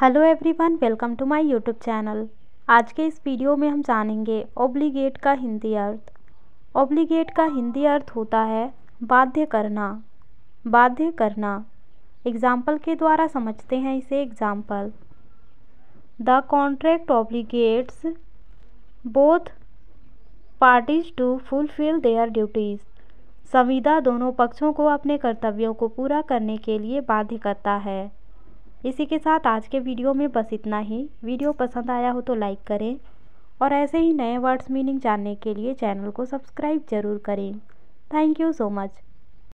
hello everyone welcome to my YouTube channel आज के इस वीडियो में हम जानेंगे ओब्लीगेट का हिंदी अर्थ ओब्लीगेट का हिंदी अर्थ होता है बाध्य करना बाध्य करना एग्जाम्पल के द्वारा समझते हैं इसे example the contract obligates both parties to fulfil their duties संविदा दोनों पक्षों को अपने कर्तव्यों को पूरा करने के लिए बाध्य करता है इसी के साथ आज के वीडियो में बस इतना ही वीडियो पसंद आया हो तो लाइक करें और ऐसे ही नए वर्ड्स मीनिंग जानने के लिए चैनल को सब्सक्राइब ज़रूर करें थैंक यू सो मच